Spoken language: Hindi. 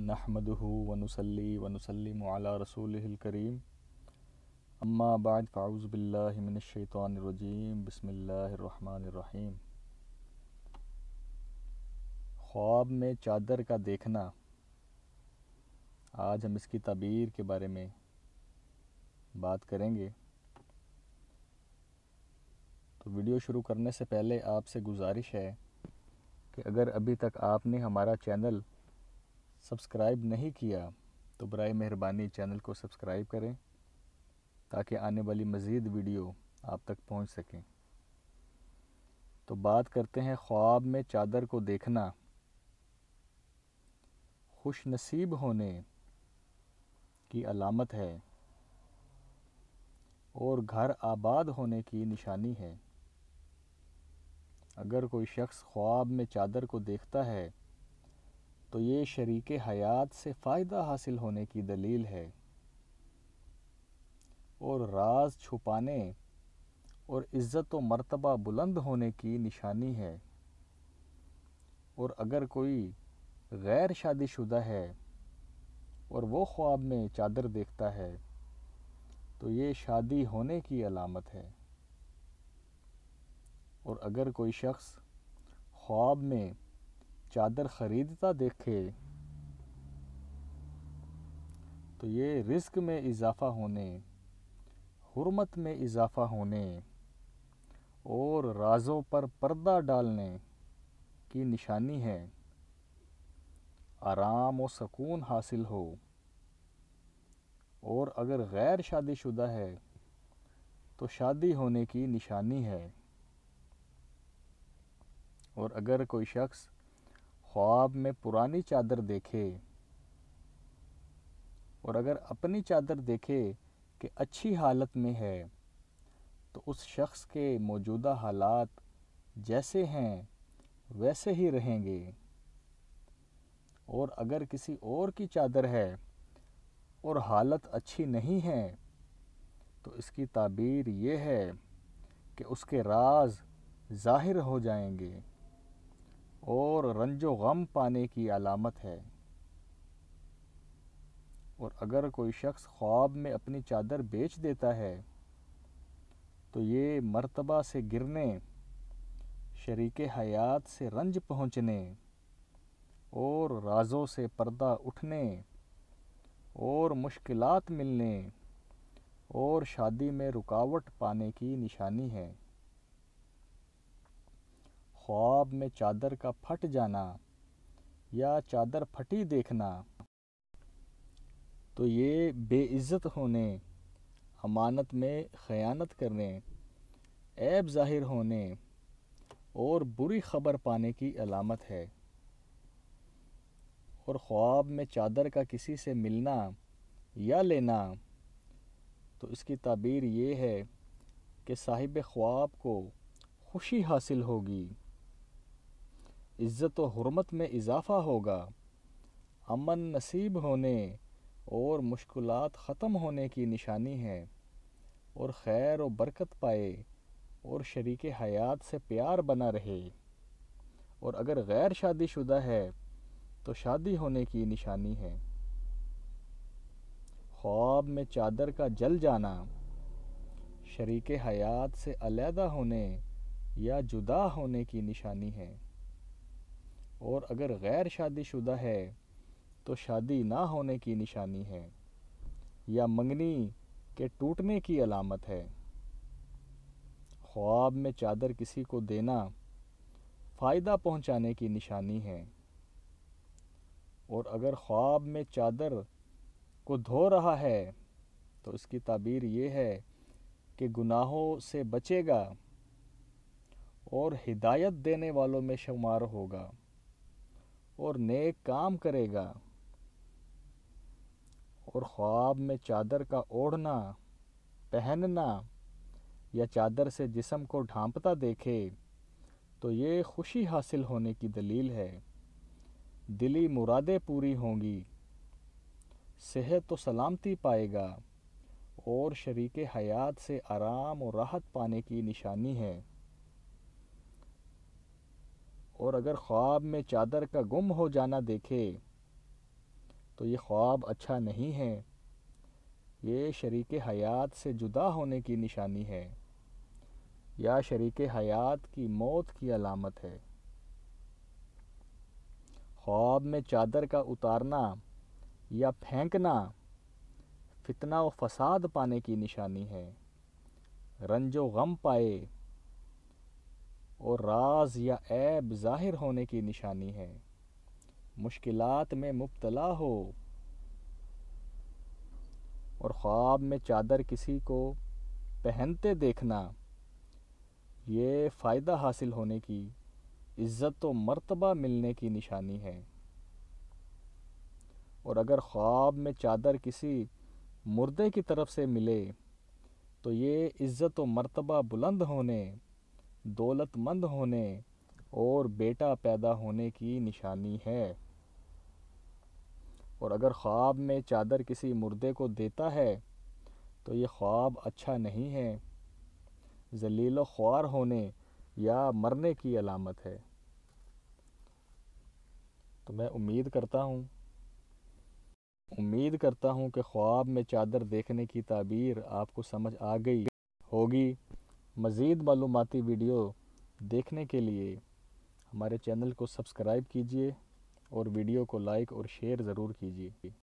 नहमदहू वनसली वनसलम रसूलकरीम अम्मा बाद फ़ाउज़बिल्लिमिनशैतरजीम बसमीम ख्वाब में चादर का देखना आज हम इसकी तबीर के बारे में बात करेंगे तो वीडियो शुरू करने से पहले आपसे गुजारिश है कि अगर अभी तक आपने हमारा चैनल सब्सक्राइब नहीं किया तो बर मेहरबानी चैनल को सब्सक्राइब करें ताकि आने वाली मज़ीद वीडियो आप तक पहुंच सकें तो बात करते हैं ख्वाब में चादर को देखना खुश नसीब होने की अलामत है और घर आबाद होने की निशानी है अगर कोई शख्स ख्वाब में चादर को देखता है तो ये शरीक हयात से फ़ायदा हासिल होने की दलील है और राज छुपाने और इज़्ज़त व मरतबा बुलंद होने की निशानी है और अगर कोई गैर शादीशुदा है और वो ख्वाब में चादर देखता है तो ये शादी होने की अलामत है और अगर कोई शख्स ख्वाब में चादर ख़रीदता देखे तो ये रिस्क में इजाफ़ा होने हुरमत में इजाफ़ा होने और राज़ों पर पर्दा डालने की निशानी है आराम और सकून हासिल हो और अगर गैर शादीशुदा है तो शादी होने की निशानी है और अगर कोई शख्स ख्वाब में पुरानी चादर देखे और अगर अपनी चादर देखे कि अच्छी हालत में है तो उस शख्स के मौजूदा हालात जैसे हैं वैसे ही रहेंगे और अगर किसी और की चादर है और हालत अच्छी नहीं है तो इसकी ताबीर ये है कि उसके राज ज़ाहिर हो जाएंगे रंजो गम पाने की अलामत है और अगर कोई शख्स ख्वाब में अपनी चादर बेच देता है तो ये मर्तबा से गिरने शरीक हयात से रंज पहुँचने और राजों से पर्दा उठने और मुश्किलात मिलने और शादी में रुकावट पाने की निशानी है ख्वाब में चादर का फट जाना या चादर फटी देखना तो ये बेइज्जत होने अमानत में ख़यानत करने ऐब ज़ाहिर होने और बुरी खबर पाने की अलामत है और ख्वाब में चादर का किसी से मिलना या लेना तो इसकी ताबीर ये है कि साहिब ख्वाब को खुशी हासिल होगी इज़्ज़त हरमत में इजाफ़ा होगा अमन नसीब होने और मुश्किल ख़त्म होने की निशानी है और खैर व बरकत पाए और शरीक हयात से प्यार बना रहे और अगर गैर शादीशुदा है तो शादी होने की निशानी है ख्वाब में चादर का जल जाना शरीक हयात से अलहदा होने या जुदा होने की निशानी है और अगर गैर शादीशुदा है तो शादी ना होने की निशानी है या मंगनी के टूटने की अलामत है ख्वाब में चादर किसी को देना फ़ायदा पहुंचाने की निशानी है और अगर ख्वाब में चादर को धो रहा है तो इसकी ताबीर ये है कि गुनाहों से बचेगा और हिदायत देने वालों में शुमार होगा और नेक काम करेगा और ख्वाब में चादर का ओढ़ना पहनना या चादर से जिसम को ढांपता देखे तो ये खुशी हासिल होने की दलील है दिली मुरादें पूरी होंगी सेहत तो सलामती पाएगा और शरीक हयात से आराम और राहत पाने की निशानी है और अगर ख्वाब में चादर का गुम हो जाना देखे तो ये ख्वाब अच्छा नहीं है ये शरीक हयात से जुदा होने की निशानी है या शरीक हयात की मौत की अलामत है ख्वाब में चादर का उतारना या फेंकना फितना व फसाद पाने की निशानी है रंजो गम पाए और राज या ऐब ज़ाहिर होने की निशानी है मुश्किलात में मुबतला हो और ख्वाब में चादर किसी को पहनते देखना ये फ़ायदा हासिल होने की इज़्ज़त व मर्तबा मिलने की निशानी है और अगर ख्वाब में चादर किसी मुर्दे की तरफ से मिले तो ये इज़्ज़त व मर्तबा बुलंद होने दौलतमंद होने और बेटा पैदा होने की निशानी है और अगर ख्वाब में चादर किसी मुर्दे को देता है तो ये ख्वाब अच्छा नहीं है जलील ख्वार होने या मरने की अलामत है तो मैं उम्मीद करता हूँ उम्मीद करता हूँ कि ख्वाब में चादर देखने की ताबीर आपको समझ आ गई होगी मज़ीद मालूमती वीडियो देखने के लिए हमारे चैनल को सब्सक्राइब कीजिए और वीडियो को लाइक और शेयर ज़रूर कीजिए